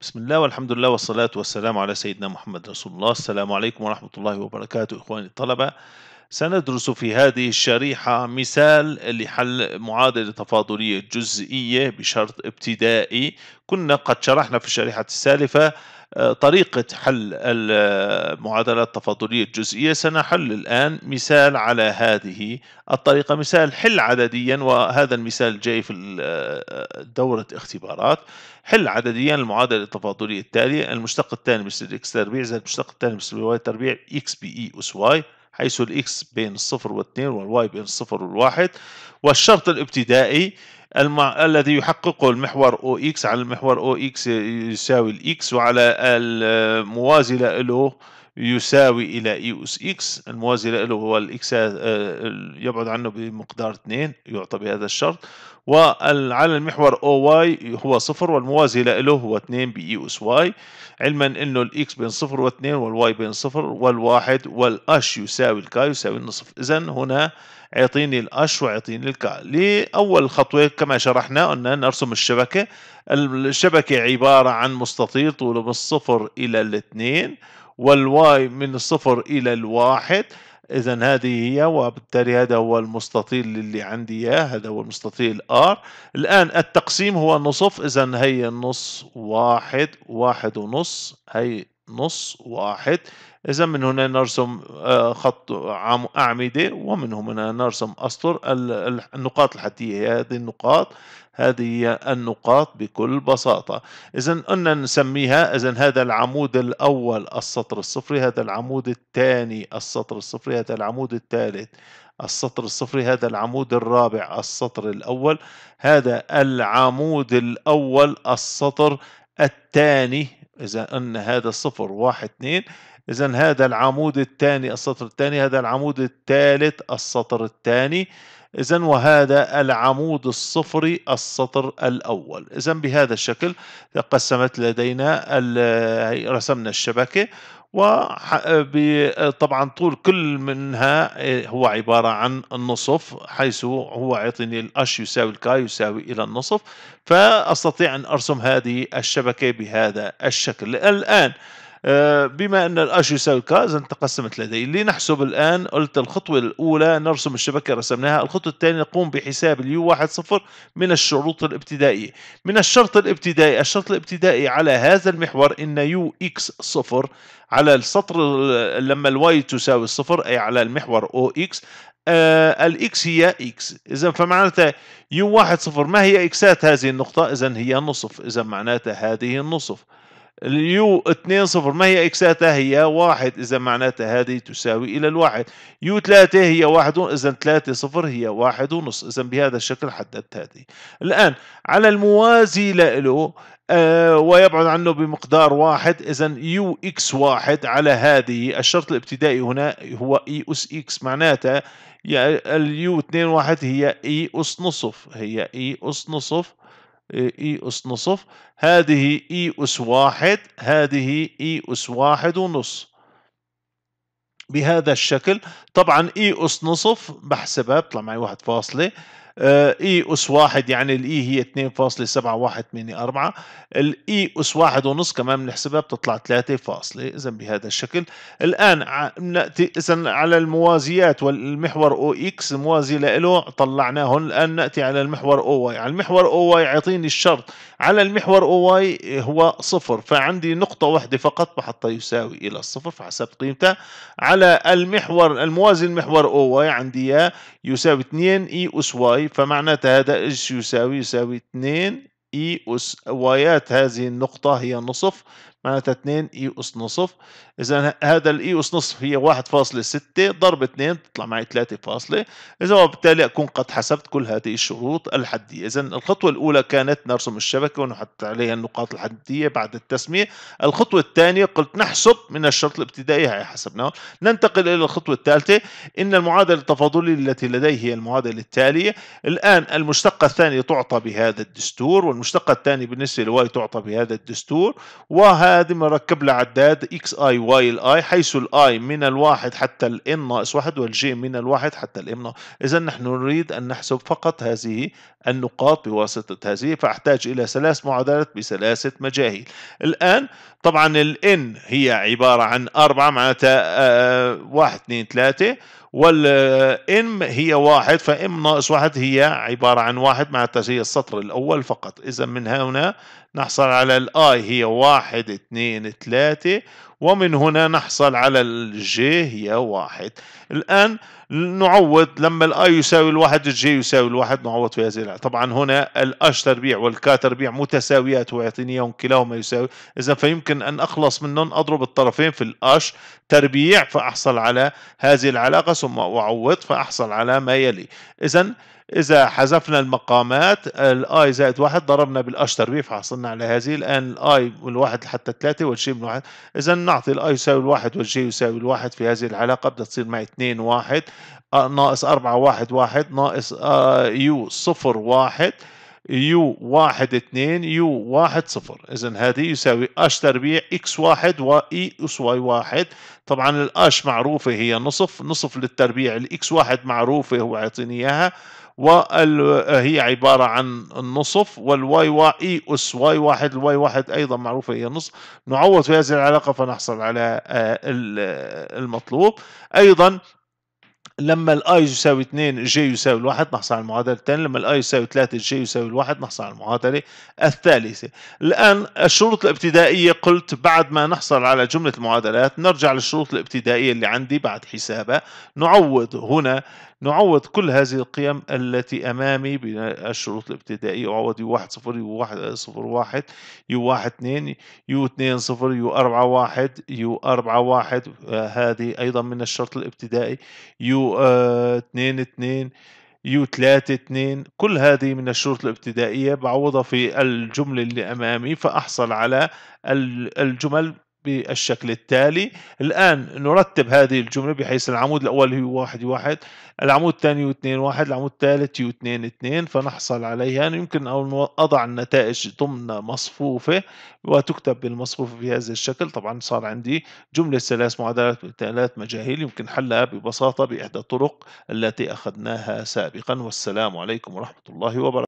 بسم الله والحمد لله والصلاة والسلام على سيدنا محمد رسول الله السلام عليكم ورحمة الله وبركاته إخواني الطلبة سندرس في هذه الشريحة مثال لحل معادلة تفاضلية جزئية بشرط ابتدائي كنا قد شرحنا في الشريحة السالفة آه، طريقة حل المعادلات التفاضلية الجزئية سنحل الآن مثال على هذه الطريقة مثال حل عدديا وهذا المثال جاي في آه، دورة اختبارات حل عدديا المعادلة التفاضلية التالية المشتق الثاني مثل x تربيع زائد المشتق الثاني مثل y تربيع x بي إي أس واي حيث الإكس بين الصفر والاثنين والواي بين الصفر والواحد والشرط الابتدائي المع... الذي يحققه المحور OX على المحور OX يساوي الإكس وعلى الموازي له يساوي إلى إي أس إكس الموازي له هو الإكس آه، يبعد عنه بمقدار 2 يعطى بهذا الشرط وعلى المحور أو واي هو صفر والموازي له هو 2 بإي أس واي علما أنه الإكس بين صفر واثنين والواي بين صفر والواحد والأش يساوي الكا يساوي النصف إذا هنا اعطيني الاش واعطيني الكا لاول خطوه كما شرحنا قلنا نرسم الشبكه الشبكه عباره عن مستطيل طوله من الصفر الى الاثنين والواي من الصفر إلى الواحد إذا هذه هي وبالتالي هذا هو المستطيل اللي عندي إياه هذا هو المستطيل R الآن التقسيم هو نصف إذا هي النص واحد واحد ونص هي نص واحد إذا من هنا نرسم آه، خط أعمدة ومن هنا نرسم أسطر النقاط الحدية هي هذه النقاط هذه هي النقاط بكل بساطة إذا قلنا نسميها إذا هذا العمود الأول السطر الصفري هذا العمود الثاني السطر الصفري هذا العمود الثالث السطر الصفري هذا العمود الرابع السطر الأول هذا العمود الأول السطر الثاني إذا أن هذا صفر واحد اثنين إذا هذا العمود الثاني السطر الثاني هذا العمود الثالث السطر الثاني إذا وهذا العمود الصفري السطر الأول إذا بهذا الشكل تقسمت لدينا رسمنا الشبكة وطبعا طول كل منها هو عبارة عن النصف حيث هو يعطيني الأش يساوي الكاي يساوي إلى النصف فأستطيع أن أرسم هذه الشبكة بهذا الشكل الآن آه، بما أن الأجهزة اذا تقسمت لدي لنحسب الآن قلت الخطوة الأولى نرسم الشبكة رسمناها الخطوة الثانية نقوم بحساب اليو واحد صفر من الشروط الابتدائية من الشرط الابتدائي الشرط الابتدائي على هذا المحور إن يو إكس صفر على السطر لما الواي تساوي الصفر أي على المحور أو إكس آه الاكس هي اكس اذا فمعناتها يو واحد صفر ما هي اكسات هذه النقطة اذا هي نصف اذا معناتها هذه النصف اليو 2 0 ما هي اكساتها هي واحد اذا معناتها هذه تساوي الى الواحد يو 3 هي واحد اذا 3 0 هي واحد ونص اذا بهذا الشكل حددت هذه الان على الموازي له آه ويبعد عنه بمقدار واحد اذا يو اكس واحد على هذه الشرط الابتدائي هنا هو اي اس اكس معناتها يعني اليو 2 واحد هي اي اس نصف هي اي اس نصف اي اس نصف هذه اي اس واحد هذه اي اس واحد ونص بهذا الشكل طبعا اي اس نصف بحسبها بطلع معي واحد فاصلة اي آه، e اس واحد يعني الاي e هي 2.7184 الاي e اس واحد ونص كمان بنحسبها بتطلع 3 فاصلة اذا بهذا الشكل الان ناتي اذا على الموازيات والمحور او اكس موازي له هون الان ناتي على المحور او واي على المحور او واي يعطيني الشرط على المحور او واي هو صفر فعندي نقطة واحدة فقط بحطها يساوي الى الصفر فحسب قيمتها على المحور الموازي المحور او واي عندي اياه يساوي 2 اي اس واي طيب فمعناتها هذا ايش يساوي يساوي 2 اي اس وايات هذه النقطة هي نصف معناتها 2 اي اس نصف اذا هذا الاي e اس نصف هي 1.6 ضرب 2 تطلع معي 3. فاصله اذا وبالتالي اكون قد حسبت كل هذه الشروط الحديه اذا الخطوه الاولى كانت نرسم الشبكه ونحط عليها النقاط الحديه بعد التسميه الخطوه الثانيه قلت نحسب من الشرط الابتدائي هي حسبناه ننتقل الى الخطوه الثالثه ان المعادله التفاضليه التي لدي هي المعادله التاليه الان المشتقه الثانيه تعطى بهذا الدستور والمشتقه الثانيه بالنسبه لواي تعطى بهذا الدستور وهذا هذه مركب لها عداد اكس اي واي الاي حيث الاي من الواحد حتى الان ناقص واحد والجي من الواحد حتى الام ناقص اذا نحن نريد ان نحسب فقط هذه النقاط بواسطة هذه فاحتاج الى ثلاث معادلات بثلاثة مجاهيل الان طبعا الان هي عبارة عن اربعة معناتها آه، آه، واحد اثنين ثلاثة والام هي واحد فام ناقص واحد هي عبارة عن واحد مع هي السطر الأول فقط إذا من هنا نحصل على الآي هي واحد اثنين ثلاثة ومن هنا نحصل على الجي هي واحد الآن نعوض لما الاي يساوي الواحد الجي يساوي الواحد نعوض في هذه طبعا هنا الاش تربيع والكا تربيع متساويات ويعطيني اياهم كلاهما يساوي اذا فيمكن ان اخلص منهم اضرب الطرفين في الاش تربيع فاحصل على هذه العلاقة ثم اعوض فاحصل على ما يلي اذا إذا حذفنا المقامات الآي زائد واحد ضربنا بالأش تربيع فحصلنا على هذه الآن الآي من واحد حتى ثلاثة والجي من واحد إذا نعطي الآي يساوي الواحد والجي يساوي الواحد في هذه العلاقة بدها تصير معي اثنين واحد آه، ناقص أربعة واحد واحد ناقص يو آه، صفر واحد يو واحد اثنين يو واحد صفر إذا هذه يساوي أش تربيع إكس واحد وإي أس واي واحد طبعا الأش معروفة هي نصف نصف للتربيع الإكس واحد معروفة هو عطيني إياها وهي عبارة عن النصف والواي واي أس واي واحد الواي واحد أيضا معروفة هي النصف نعوض في هذه العلاقة فنحصل على آه، المطلوب أيضا لما الاي يساوي 2 جي يساوي الواحد نحصل على المعادله الثانيه لما الاي يساوي 3 جي يساوي الواحد نحصل على المعادله الثالثه الان الشروط الابتدائيه قلت بعد ما نحصل على جمله المعادلات نرجع للشروط الابتدائيه اللي عندي بعد حسابها نعوض هنا نعوض كل هذه القيم التي أمامي بالشروط الابتدائية أعوض يو 1 0 يو 1 0 1 يو 1 2 يو 2 0 يو 4 1 يو 4 1 آه، هذه أيضا من الشرط الابتدائي يو 2 آه، 2 يو 3 2 كل هذه من الشروط الابتدائية بعوضها في الجملة اللي أمامي فأحصل على الجمل بالشكل التالي الآن نرتب هذه الجملة بحيث العمود الأول هو واحد واحد العمود الثاني هو اثنين واحد العمود الثالث هو اثنين اثنين فنحصل عليها يمكن أن أضع النتائج ضمن مصفوفة وتكتب بالمصفوفة بهذا الشكل طبعا صار عندي جملة ثلاث معادلات ثلاث مجاهيل يمكن حلها ببساطة بإحدى الطرق التي أخذناها سابقا والسلام عليكم ورحمة الله وبركاته